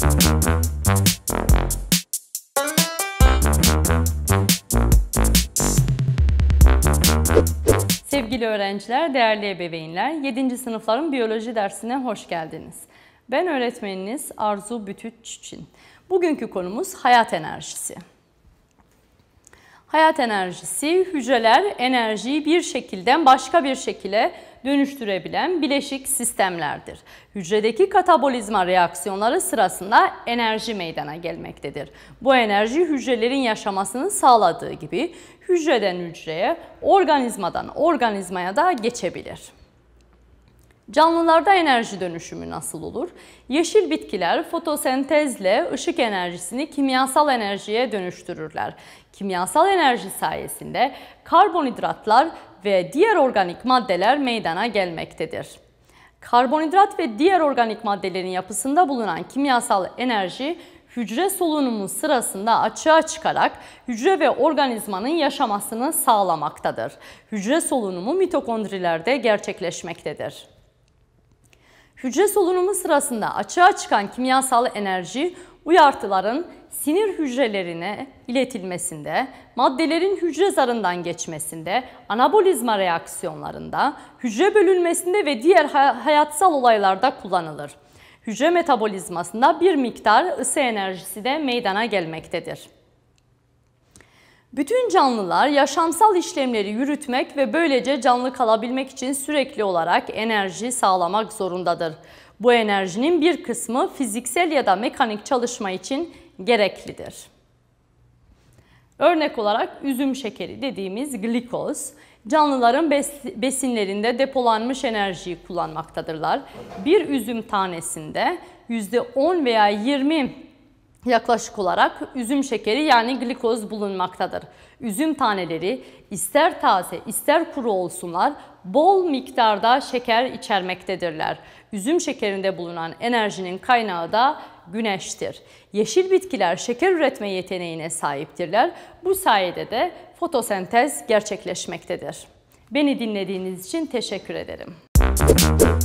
Sevgili öğrenciler, değerli ebeveynler, 7. sınıfların biyoloji dersine hoş geldiniz. Ben öğretmeniniz Arzu Bütüç Çiçin. Bugünkü konumuz hayat enerjisi. Hayat enerjisi hücreler enerjiyi bir şekilden başka bir şekilde dönüştürebilen bileşik sistemlerdir. Hücredeki katabolizma reaksiyonları sırasında enerji meydana gelmektedir. Bu enerji hücrelerin yaşamasını sağladığı gibi hücreden hücreye, organizmadan organizmaya da geçebilir. Canlılarda enerji dönüşümü nasıl olur? Yeşil bitkiler fotosentezle ışık enerjisini kimyasal enerjiye dönüştürürler. Kimyasal enerji sayesinde karbonhidratlar ve diğer organik maddeler meydana gelmektedir. Karbonhidrat ve diğer organik maddelerin yapısında bulunan kimyasal enerji hücre solunumu sırasında açığa çıkarak hücre ve organizmanın yaşamasını sağlamaktadır. Hücre solunumu mitokondrilerde gerçekleşmektedir. Hücre solunumu sırasında açığa çıkan kimyasal enerji uyartıların sinir hücrelerine iletilmesinde, maddelerin hücre zarından geçmesinde, anabolizma reaksiyonlarında, hücre bölünmesinde ve diğer hayatsal olaylarda kullanılır. Hücre metabolizmasında bir miktar ısı enerjisi de meydana gelmektedir. Bütün canlılar yaşamsal işlemleri yürütmek ve böylece canlı kalabilmek için sürekli olarak enerji sağlamak zorundadır. Bu enerjinin bir kısmı fiziksel ya da mekanik çalışma için gereklidir. Örnek olarak üzüm şekeri dediğimiz glikoz, canlıların besinlerinde depolanmış enerjiyi kullanmaktadırlar. Bir üzüm tanesinde %10 veya 20 yaklaşık olarak üzüm şekeri yani glikoz bulunmaktadır. Üzüm taneleri ister taze ister kuru olsunlar bol miktarda şeker içermektedirler. Üzüm şekerinde bulunan enerjinin kaynağı da güneştir. Yeşil bitkiler şeker üretme yeteneğine sahiptirler. Bu sayede de fotosentez gerçekleşmektedir. Beni dinlediğiniz için teşekkür ederim. Müzik